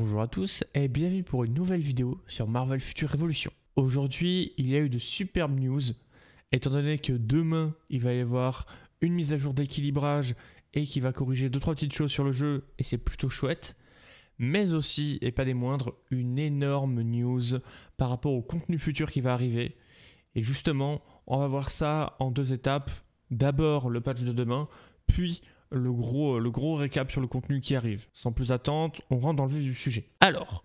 Bonjour à tous et bienvenue pour une nouvelle vidéo sur Marvel Future Revolution. Aujourd'hui, il y a eu de superbes news, étant donné que demain, il va y avoir une mise à jour d'équilibrage et qui va corriger 2-3 petites choses sur le jeu, et c'est plutôt chouette. Mais aussi, et pas des moindres, une énorme news par rapport au contenu futur qui va arriver. Et justement, on va voir ça en deux étapes. D'abord le patch de demain, puis le gros, euh, le gros récap sur le contenu qui arrive. Sans plus attendre, on rentre dans le vif du sujet. Alors,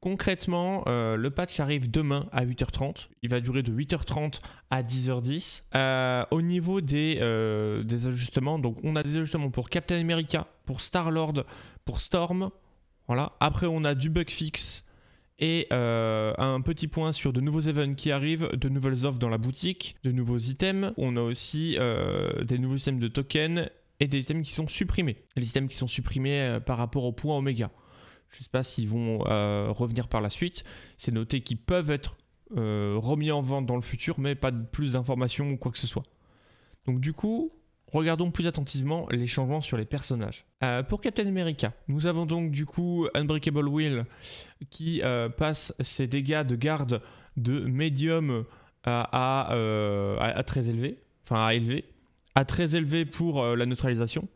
Concrètement, euh, le patch arrive demain à 8h30. Il va durer de 8h30 à 10h10. Euh, au niveau des, des, ajustements, donc on a des ajustements pour Captain America, pour Star-Lord, pour Storm. Voilà. Après, on a du bug fix et un petit point sur de nouveaux events qui arrivent, de nouvelles offres dans la boutique, de nouveaux items. On a aussi des nouveaux systèmes de tokens et des items qui sont supprimés. Les items qui sont supprimés euh, par rapport au point oméga. Je ne sais pas s'ils vont euh, revenir par la suite. C'est noté qu'ils peuvent être euh, remis en vente dans le futur, mais pas de plus d'informations ou quoi que ce soit. Donc du coup, regardons plus attentivement les changements sur les personnages. pour Captain America, nous avons donc du coup Unbreakable Will qui passe ses dégâts de garde de médium à très élevé, enfin à élevé, à très élevé pour euh, la neutralisation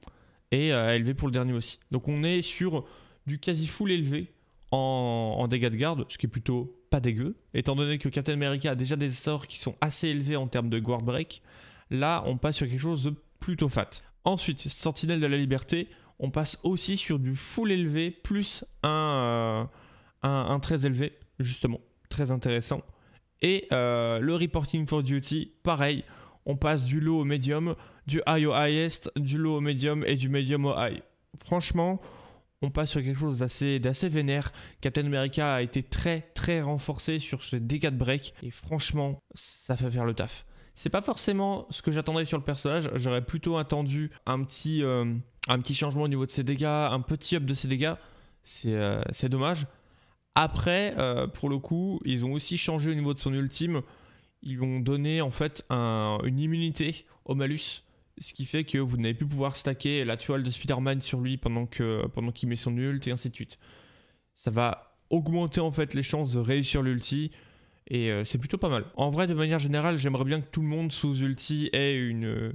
et euh, à élevé pour le dernier aussi. Donc on est sur du quasi full élevé en, dégâts de garde, ce qui est plutôt pas dégueu, étant donné que Captain America a déjà des sorts qui sont assez élevés en termes de guard break. Là, on passe sur quelque chose de plutôt fat. Ensuite, Sentinelle de la Liberté, on passe aussi sur du full élevé plus un, euh, un, très élevé, justement, très intéressant. Et le Reporting for Duty, pareil, on passe du low au medium, du high au highest, du low au medium et du medium au high. Franchement, on passe sur quelque chose d'assez, vénère. Captain America a été très très renforcé sur ses dégâts de break et franchement, ça fait faire le taf. C'est pas forcément ce que j'attendais sur le personnage, j'aurais plutôt attendu un petit, euh, un petit changement au niveau de ses dégâts, un petit up de ses dégâts. C'est, euh, c'est dommage. Après, euh, pour le coup, ils ont aussi changé au niveau de son ultime ils vont donner en fait une immunité au malus, ce qui fait que vous n'allez plus pouvoir stacker la toile de Spider-Man sur lui pendant pendant qu'il met son ult et ainsi de suite. Ça va augmenter en fait les chances de réussir l'ulti et euh, c'est plutôt pas mal. En vrai, de manière générale, j'aimerais bien que tout le monde sous ulti ait une,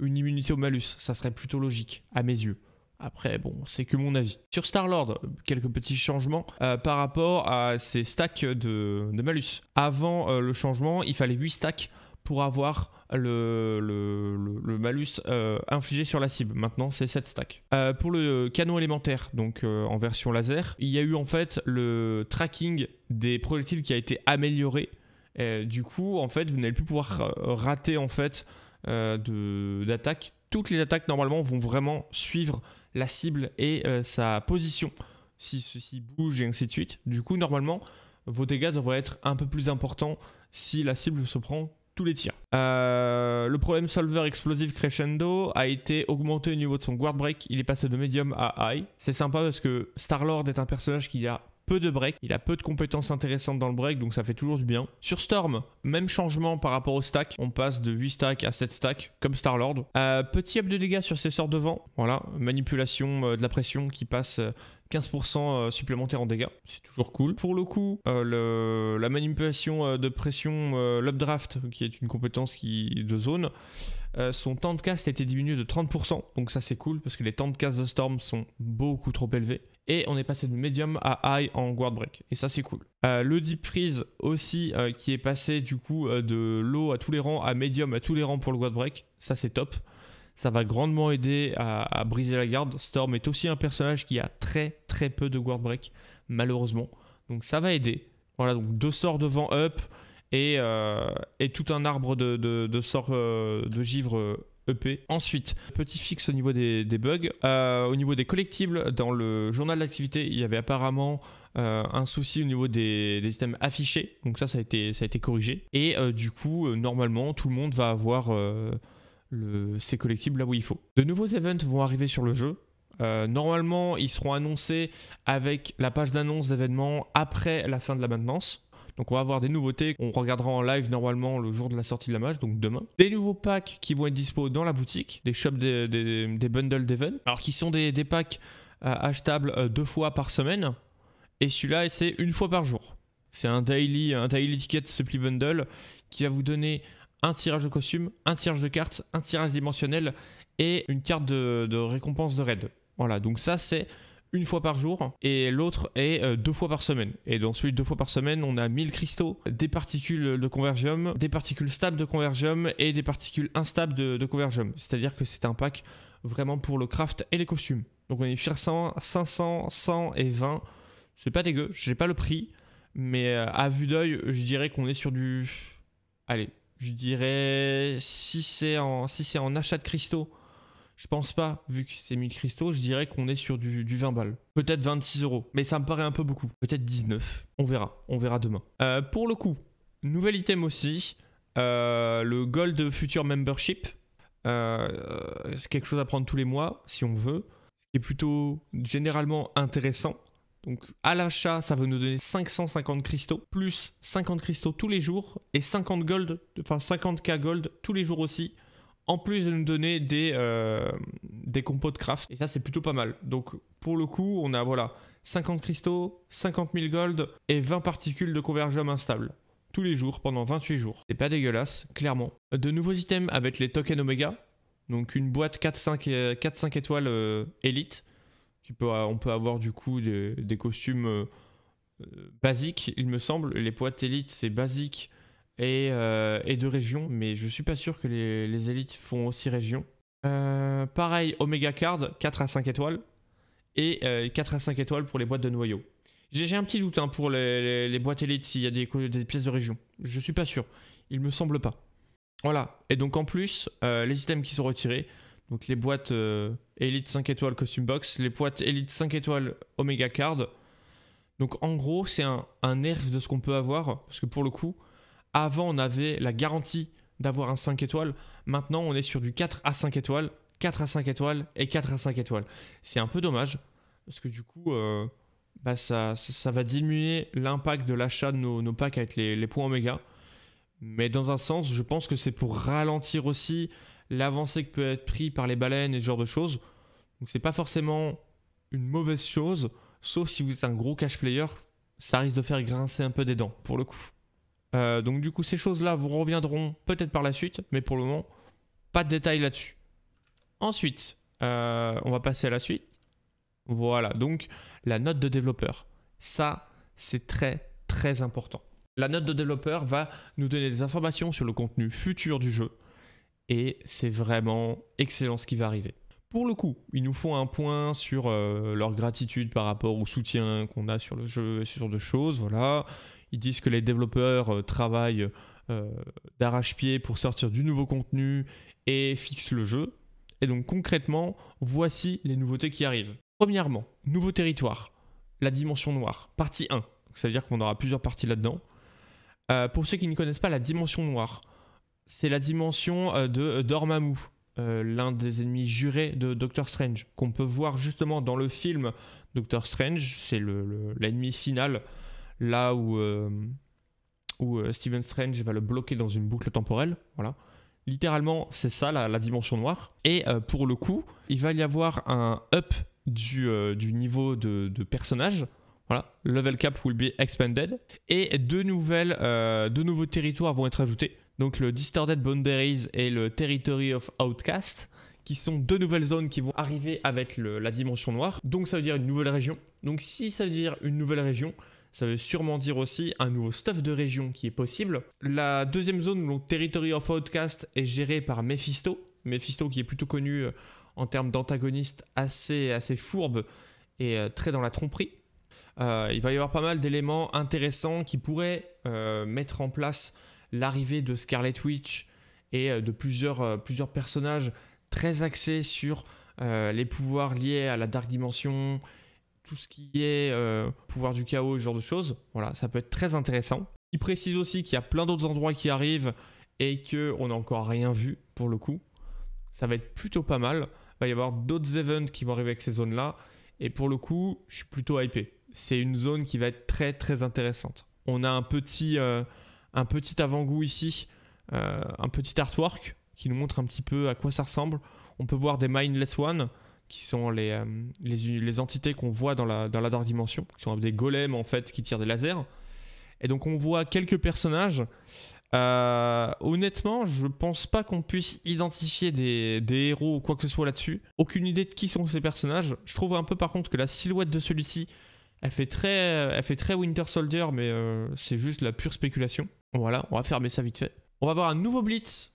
une immunité au malus, ça serait plutôt logique à mes yeux. Après, bon, c'est que mon avis. Sur Star-Lord, quelques petits changements euh, par rapport à ces stacks de, malus. Avant euh, le changement, il fallait 8 stacks pour avoir le, malus euh, infligé sur la cible. Maintenant, c'est 7 stacks. pour le canon élémentaire, donc en version laser, il y a eu en fait le tracking des projectiles qui a été amélioré. du coup, en fait, vous n'allez plus pouvoir rater en fait d'attaque. Toutes les attaques normalement vont vraiment suivre la cible et euh, sa position, si ceci bouge et ainsi de suite. Du coup, normalement, vos dégâts devraient être un peu plus importants si la cible se prend tous les tirs. Euh, le problème solver explosive crescendo a été augmenté au niveau de son guard break, il est passé de medium à high. C'est sympa parce que Star-Lord est un personnage qui a peu de break. Il a peu de compétences intéressantes dans le break, donc ça fait toujours du bien. Sur Storm, même changement par rapport au stack. On passe de 8 stacks à 7 stacks, comme Star Lord. Euh, petit up de dégâts sur ses sorts de vent. Voilà, manipulation euh, de la pression qui passe... 15% euh, supplémentaire en dégâts, c'est toujours cool. Pour le coup, la manipulation de pression, l'updraft, qui est une compétence qui, de zone, son temps de cast a été diminué de 30%, donc ça c'est cool parce que les temps de cast de Storm sont beaucoup trop élevés et on est passé de medium à high en guard break. Et ça, c'est cool. Euh, le deep freeze aussi, euh, qui est passé du coup euh, de low à tous les rangs à medium à tous les rangs pour le guard break. Ça, c'est top. Ça va grandement aider à, briser la garde. Storm est aussi un personnage qui a très très peu de guard break, malheureusement. Donc ça va aider. Voilà, donc deux sorts de vent up et, et tout un arbre de, de, de sorts de givre EP. Ensuite, petit fixe au niveau des, bugs. Euh, au niveau des collectibles, dans le journal d'activité, il y avait apparemment euh, un souci au niveau des, des systèmes affichés. Donc ça, ça a été, corrigé. Et euh, du coup, normalement, tout le monde va avoir le, ses collectibles là où il faut. De nouveaux events vont arriver sur le jeu. normalement, ils seront annoncés avec la page d'annonce d'événements après la fin de la maintenance. Donc on va avoir des nouveautés qu'on regardera en live normalement le jour de la sortie de la match, donc demain. Des nouveaux packs qui vont être dispo dans la boutique, des shops des, bundles d'event, alors qui sont des, packs euh, achetables euh, deux fois par semaine, et celui-là c'est une fois par jour. C'est un daily, un daily ticket supply bundle qui va vous donner un tirage de costume, un tirage de carte, un tirage dimensionnel et une carte de récompense de raid. Voilà, donc ça c'est une fois par jour et l'autre est euh, deux fois par semaine. Et dans celui de deux fois par semaine, on a 1000 cristaux, des particules de convergium, des particules stables de convergium et des particules instables de, convergium. C'est-à-dire que c'est un pack vraiment pour le craft et les costumes. Donc on est 100, 500, 100 et 20. C'est pas dégueu, j'ai pas le prix, mais euh, à vue d'œil, je dirais qu'on est sur du... Allez, je dirais si c'est en, si en achat de cristaux, je pense pas, vu que c'est 1000 cristaux, je dirais qu'on est sur du, du 20 balles. Peut-être 26 euros, mais ça me paraît un peu beaucoup. Peut-être 19. On verra, on verra demain. Euh, pour le coup, nouvel item aussi, euh, le Gold Future Membership. Euh, c'est quelque chose à prendre tous les mois, si on veut. Ce qui est plutôt généralement intéressant. Donc à l'achat, ça veut nous donner 550 cristaux, plus 50 cristaux tous les jours, et 50 gold, enfin 50k gold tous les jours aussi, en plus de nous donner des, euh, des compos de craft. Et ça, c'est plutôt pas mal. Donc, pour le coup, on a voilà 50 cristaux, 50 000 gold et 20 particules de convergence instable. Tous les jours, pendant 28 jours. C'est pas dégueulasse, clairement. De nouveaux items avec les tokens Omega. Donc, une boîte 4-5 euh, étoiles euh, élite. peut, on peut avoir du coup des, costumes basiques, il me semble. Les boîtes élites, c'est basique euh, et, de région, mais je suis pas sûr que les, élites font aussi région. Euh, pareil, Omega Card, 4 à 5 étoiles, et 4 euh, à 5 étoiles pour les boîtes de noyaux. J'ai un petit doute hein, pour les, boîtes élites s'il y a des, pièces de région. Je suis pas sûr. Il me semble pas. Voilà. Et donc en plus, les items qui sont retirés, donc les boîtes élites 5 étoiles Costume Box, les boîtes élites 5 étoiles Omega Card. Donc en gros, c'est un nerf de ce qu'on peut avoir, parce que pour le coup, avant, on avait la garantie d'avoir un 5 étoiles. Maintenant, on est sur du 4 à 5 étoiles, 4 à 5 étoiles et 4 à 5 étoiles. C'est un peu dommage parce que du coup, euh, bah, ça, va diminuer l'impact de l'achat de nos, packs avec les, points Oméga. Mais dans un sens, je pense que c'est pour ralentir aussi l'avancée que peut être pris par les baleines et ce genre de choses. Donc c'est pas forcément une mauvaise chose, sauf si vous êtes un gros cash player, ça risque de faire grincer un peu des dents pour le coup. Euh, donc du coup, ces choses-là vous reviendront peut-être par la suite, mais pour le moment, pas de détails là-dessus. Ensuite, euh, on va passer à la suite. Voilà, donc la note de développeur. Ça, c'est très très important. La note de développeur va nous donner des informations sur le contenu futur du jeu. Et c'est vraiment excellent ce qui va arriver. Pour le coup, ils nous font un point sur euh, leur gratitude par rapport au soutien qu'on a sur le jeu, et sur de choses, voilà. Ils disent que les développeurs euh, travaillent euh, d'arrache-pied pour sortir du nouveau contenu et fixent le jeu. Et donc concrètement, voici les nouveautés qui arrivent. Premièrement, nouveau territoire, la dimension noire, partie 1. ça veut dire qu'on aura plusieurs parties là-dedans. Euh, pour ceux qui ne connaissent pas la dimension noire, c'est la dimension de euh, l'un des ennemis jurés de Doctor Strange, qu'on peut voir justement dans le film Doctor Strange, c'est l'ennemi final là où, Steven euh, euh, Stephen Strange va le bloquer dans une boucle temporelle. Voilà. Littéralement, c'est ça la, dimension noire. Et euh, pour le coup, il va y avoir un up du, niveau de, de, personnage. Voilà, level cap will be expanded. Et deux, nouvelles, nouveaux territoires vont être ajoutés. Donc le Distorted Boundaries et le Territory of Outcast qui sont deux nouvelles zones qui vont arriver avec la dimension noire. Donc ça veut dire une nouvelle région. Donc si ça veut dire une nouvelle région, ça veut sûrement dire aussi un nouveau stuff de région qui est possible. La deuxième zone, donc Territory of Outcast, est gérée par Mephisto. Mephisto qui est plutôt connu euh, en termes d'antagoniste assez, assez fourbe et euh, très dans la tromperie. Euh, il va y avoir pas mal d'éléments intéressants qui pourraient mettre en place l'arrivée de Scarlet Witch et de plusieurs, plusieurs personnages très axés sur les pouvoirs liés à la Dark Dimension tout ce qui est euh, pouvoir du chaos, ce genre de choses. Voilà, ça peut être très intéressant. Il précise aussi qu'il y a plein d'autres endroits qui arrivent et que on n'a encore rien vu pour le coup. Ça va être plutôt pas mal. Il va y avoir d'autres events qui vont arriver avec ces zones-là. Et pour le coup, je suis plutôt hypé. C'est une zone qui va être très très intéressante. On a un petit, euh, petit avant-goût ici, euh, un petit artwork qui nous montre un petit peu à quoi ça ressemble. On peut voir des Mindless One qui sont les, euh, les, entités qu'on voit dans la, dans la Dimension, qui sont des golems en fait qui tirent des lasers. Et donc on voit quelques personnages. Euh, honnêtement, je pense pas qu'on puisse identifier des, héros ou quoi que ce soit là-dessus. Aucune idée de qui sont ces personnages. Je trouve un peu par contre que la silhouette de celui-ci, elle fait très, elle fait très Winter Soldier, mais euh, c'est juste la pure spéculation. Voilà, on va fermer ça vite fait. On va voir un nouveau Blitz,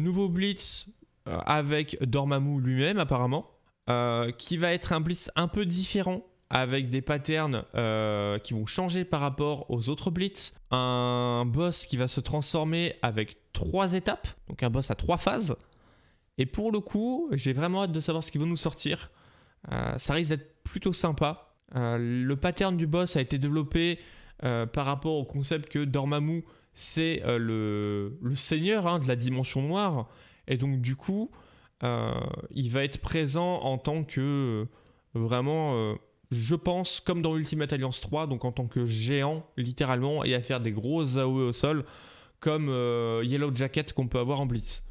nouveau Blitz avec Dormammu lui-même apparemment. Euh, qui va être un blitz un peu différent avec des patterns euh, qui vont changer par rapport aux autres blitz. Un boss qui va se transformer avec trois étapes, donc un boss à trois phases. Et pour le coup, j'ai vraiment hâte de savoir ce qu'ils vont nous sortir. Euh, ça risque d'être plutôt sympa. le pattern du boss a été développé par rapport au concept que Dormammu, c'est le, seigneur hein, de la dimension noire. Et donc du coup, euh, il va être présent en tant que euh, vraiment euh, je pense, comme dans Ultimate Alliance 3, donc en tant que géant, littéralement, et à faire des gros AOE au sol, comme Yellow Jacket qu'on peut avoir en Blitz.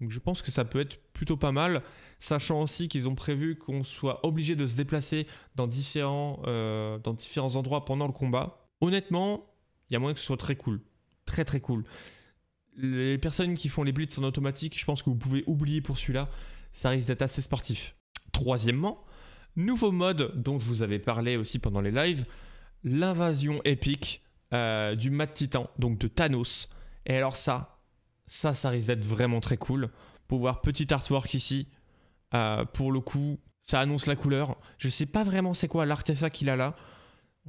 Donc je pense que ça peut être plutôt pas mal, sachant aussi qu'ils ont prévu qu'on soit obligé de se déplacer dans différents, dans différents endroits pendant le combat. Honnêtement, il y a moyen que ce soit très cool. Très très cool les personnes qui font les blitz en automatique, je pense que vous pouvez oublier pour celui-là, ça risque d'être assez sportif. Troisièmement, nouveau mode dont je vous avais parlé aussi pendant les lives, l'invasion épique euh, du Mat Titan, donc de Thanos. Et alors ça, ça, ça risque d'être vraiment très cool. Pour voir petit artwork ici, euh, pour le coup, ça annonce la couleur. Je ne sais pas vraiment c'est quoi l'artefact qu'il a là.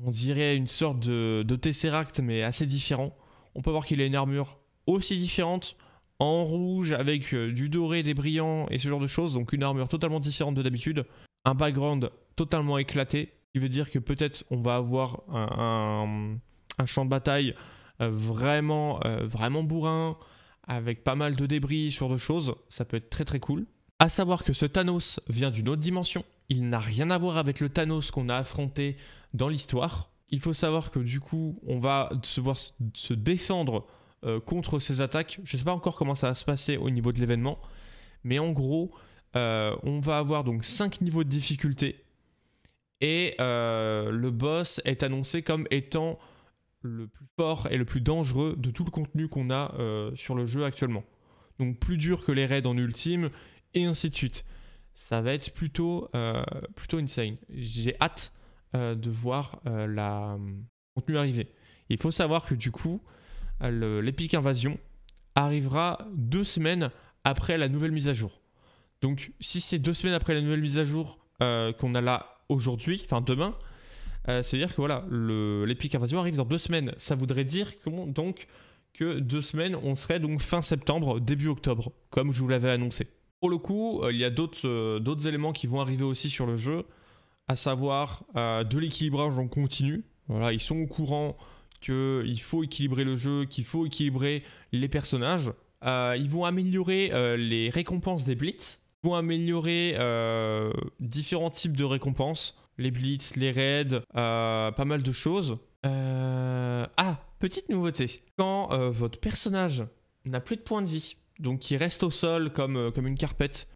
On dirait une sorte de, de Tesseract, mais assez différent. On peut voir qu'il a une armure aussi différente, en rouge avec euh, du doré, des brillants et ce genre de choses. Donc une armure totalement différente de d'habitude. Un background totalement éclaté. qui veut dire que peut-être on va avoir un, champ de bataille euh, vraiment, euh, vraiment bourrin avec pas mal de débris, ce genre de choses. Ça peut être très très cool. À savoir que ce Thanos vient d'une autre dimension. Il n'a rien à voir avec le Thanos qu'on a affronté dans l'histoire. Il faut savoir que du coup, on va se voir se défendre euh, contre ces attaques. Je ne sais pas encore comment ça va se passer au niveau de l'événement, mais en gros, euh, on va avoir donc 5 niveaux de difficulté et euh, le boss est annoncé comme étant le plus fort et le plus dangereux de tout le contenu qu'on a sur le jeu actuellement. Donc plus dur que les raids en ultime et ainsi de suite. Ça va être plutôt, plutôt insane. J'ai hâte de voir la contenu arriver. Il faut savoir que du coup, l'Epic Invasion arrivera deux semaines après la nouvelle mise à jour. Donc si c'est deux semaines après la nouvelle mise à jour euh, qu'on a là aujourd'hui, enfin demain, euh, c'est-à-dire que voilà, l'Epic Invasion arrive dans deux semaines. Ça voudrait dire que, donc que deux semaines, on serait donc fin septembre, début octobre, comme je vous l'avais annoncé. Pour le coup, euh, il y a d'autres éléments qui vont arriver aussi sur le jeu, à savoir de l'équilibrage en continu. Voilà, ils sont au courant il faut équilibrer le jeu, qu'il faut équilibrer les personnages. Euh, ils vont améliorer euh, les récompenses des blitz, ils vont améliorer euh, différents types de récompenses, les blitz, les raids, pas mal de choses. Ah, petite nouveauté, quand votre personnage n'a plus de points de vie, donc il reste au sol comme, comme une carpette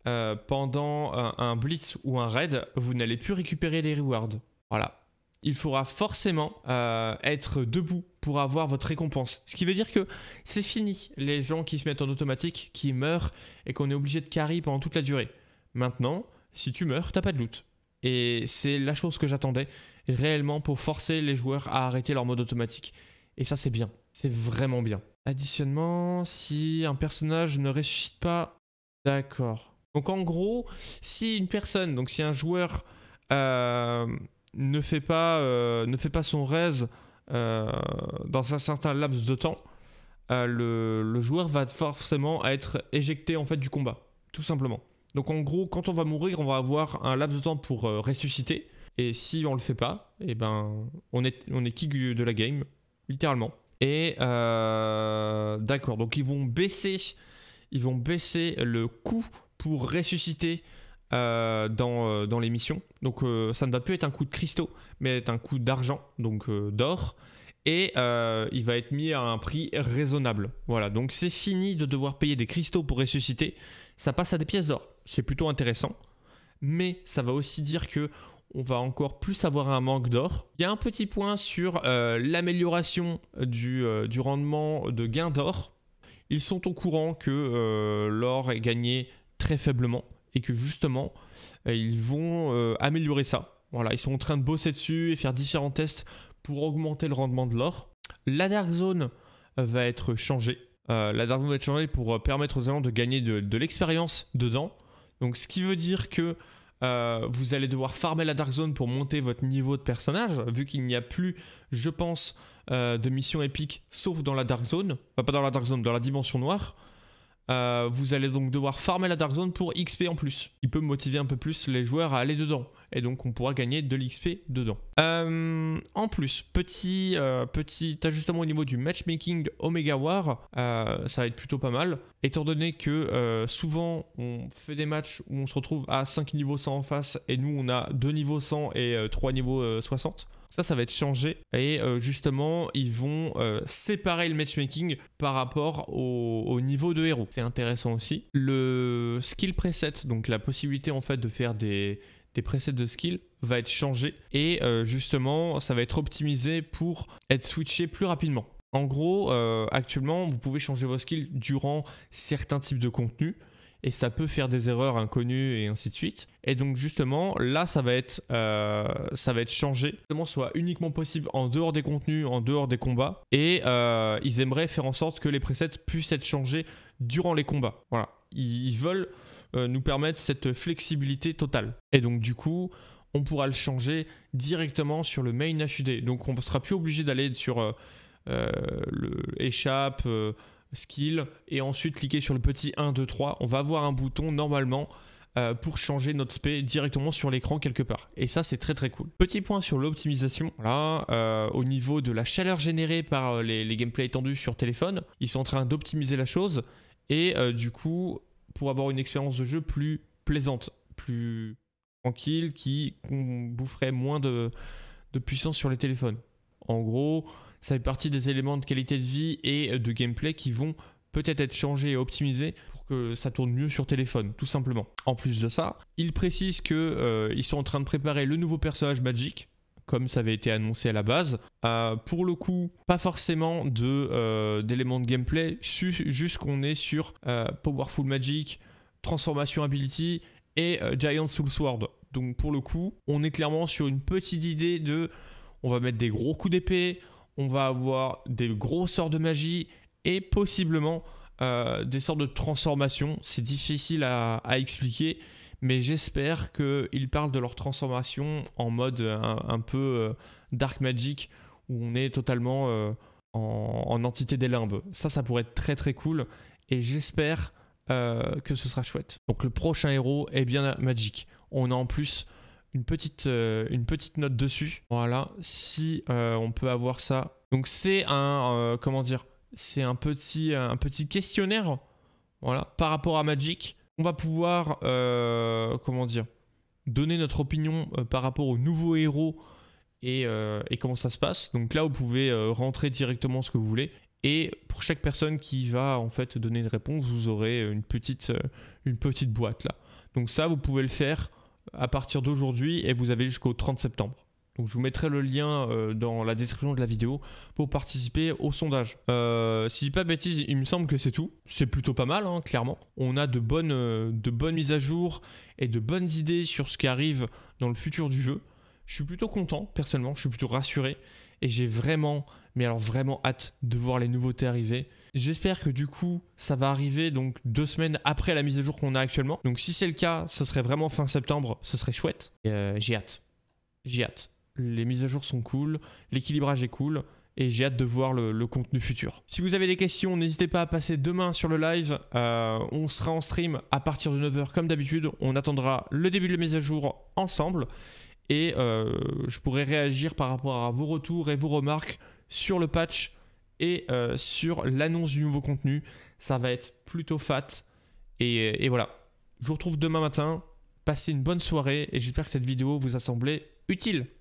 pendant un blitz ou un raid, vous n'allez plus récupérer les rewards. Voilà, il faudra forcément euh, être debout pour avoir votre récompense. Ce qui veut dire que c'est fini les gens qui se mettent en automatique, qui meurent et qu'on est obligé de carry pendant toute la durée. Maintenant, si tu meurs, t'as pas de loot. Et c'est la chose que j'attendais réellement pour forcer les joueurs à arrêter leur mode automatique. Et ça, c'est bien. C'est vraiment bien. Additionnement, si un personnage ne ressuscite pas... D'accord. Donc en gros, si une personne, donc si un joueur... Euh, ne fait pas, euh, ne fait pas son raise euh, dans un certain laps de temps, euh, le, joueur va forcément être éjecté en fait du combat, tout simplement. Donc en gros, quand on va mourir, on va avoir un laps de temps pour ressusciter. Et si on le fait pas, et eh ben on est on est de la game, littéralement. Et d'accord, donc ils vont baisser, ils vont baisser le coût pour ressusciter euh, euh, dans, l'émission. Donc euh, ça ne va plus être un coup de cristaux, mais un coup d'argent, donc d'or. Et il va être mis à un prix raisonnable. Voilà, donc c'est fini de devoir payer des cristaux pour ressusciter. Ça passe à des pièces d'or. C'est plutôt intéressant. Mais ça va aussi dire que on va encore plus avoir un manque d'or. Il y a un petit point sur l'amélioration du, du rendement de gain d'or. Ils sont au courant que l'or est gagné très faiblement et que justement, euh, ils vont euh, améliorer ça. Voilà, ils sont en train de bosser dessus et faire différents tests pour augmenter le rendement de l'or. La Dark Zone euh, va être changée. la Dark Zone va être changée pour permettre aux agents de gagner de, l'expérience dedans. Donc ce qui veut dire que vous allez devoir farmer la Dark Zone pour monter votre niveau de personnage, vu qu'il n'y a plus, je pense, de mission épique, sauf dans la Dark Zone. Enfin, pas dans la Dark Zone, dans la dimension noire. Euh, vous allez donc devoir farmer la Dark Zone pour XP en plus. Il peut motiver un peu plus les joueurs à aller dedans. Et donc on pourra gagner de l'XP dedans. Euh, en plus, petit, euh, petit ajustement au niveau du matchmaking Omega War, ça va être plutôt pas mal. Étant donné que souvent on fait des matchs où on se retrouve à 5 niveaux 100 en face et nous on a 2 niveaux 100 et 3 niveaux 60. Ça, ça va être changé. Et euh, justement, ils vont euh, séparer le matchmaking par rapport au, niveau de héros. C'est intéressant aussi. Le skill preset, donc la possibilité en fait de faire des, presets de skill va être changé et euh, justement ça va être optimisé pour être switché plus rapidement. En gros, actuellement, vous pouvez changer vos skills durant certains types de contenus, et ça peut faire des erreurs inconnues et ainsi de suite. Et donc justement, là, ça va être, euh, ça va être changé. Comment soit uniquement possible en dehors des contenus, en dehors des combats. Et euh, ils aimeraient faire en sorte que les presets puissent être changés durant les combats. Voilà, ils, veulent euh, nous permettre cette flexibilité totale. Et donc du coup, on pourra le changer directement sur le main HUD. Donc on ne sera plus obligé d'aller sur euh, le échappe skill, et ensuite cliquer sur le petit 1, 2, 3. On va avoir un bouton normalement euh, pour changer notre spé directement sur l'écran quelque part. Et ça, c'est très très cool. Petit point sur l'optimisation. Là, euh, au niveau de la chaleur générée par euh, les, gameplays étendus sur téléphone, ils sont en train d'optimiser la chose. Et du coup, pour avoir une expérience de jeu plus plaisante, plus tranquille, qui boufferait moins de, de puissance sur les téléphones. En gros, ça fait partie des éléments de qualité de vie et euh, de gameplay qui vont peut-être être changés et optimisés pour que ça tourne mieux sur téléphone, tout simplement. En plus de ça, ils précisent qu'ils euh, ils sont en train de préparer le nouveau personnage Magic, comme ça avait été annoncé à la base. Euh, pour le coup, pas forcément d'éléments de, euh, de gameplay, juste qu'on est sur Powerful Magic, Transformation Ability et Giant Soul Sword. Donc pour le coup, on est clairement sur une petite idée de on va mettre des gros coups d'épée, on va avoir des gros sorts de magie et possiblement euh, des sorts de transformations. C'est difficile à, expliquer, mais j'espère qu'ils parlent de leur transformation en mode euh, un, peu euh, dark magic où on est totalement en, en, entité des limbes. Ça, ça pourrait être très très cool et j'espère que ce sera chouette. Donc le prochain héros est bien magic. On a en plus une petite, euh, une petite note dessus. Voilà, si euh, on peut avoir ça. Donc c'est un, euh, comment dire, c'est un petit, un petit questionnaire, voilà, par rapport à Magic. On va pouvoir, comment dire, donner notre opinion par rapport au nouveau héros et, et, comment ça se passe. Donc là, vous pouvez rentrer directement ce que vous voulez. Et pour chaque personne qui va en fait donner une réponse, vous aurez une petite, une petite boîte là. Donc ça, vous pouvez le faire à partir d'aujourd'hui et vous avez jusqu'au 30 septembre. Donc je vous mettrai le lien euh, dans la description de la vidéo pour participer au sondage. Euh, si je dis pas bêtise, il me semble que c'est tout. C'est plutôt pas mal, hein, clairement. On a de bonnes, euh, de bonnes mises à jour et de bonnes idées sur ce qui arrive dans le futur du jeu. Je suis plutôt content, personnellement, je suis plutôt rassuré. Et j'ai vraiment, mais alors vraiment hâte de voir les nouveautés arriver. J'espère que du coup, ça va arriver donc deux semaines après la mise à jour qu'on a actuellement. Donc si c'est le cas, ça serait vraiment fin septembre, ce serait chouette. Euh, j'ai hâte. J'ai hâte. Les mises à jour sont cool, l'équilibrage est cool et j'ai hâte de voir le, contenu futur. Si vous avez des questions, n'hésitez pas à passer demain sur le live. Euh, on sera en stream à partir de 9h comme d'habitude. On attendra le début de la mise à jour ensemble et euh, je pourrai réagir par rapport à vos retours et vos remarques sur le patch et euh, sur l'annonce du nouveau contenu. Ça va être plutôt fat. Et, euh, et voilà. Je vous retrouve demain matin. Passez une bonne soirée et j'espère que cette vidéo vous a semblé utile.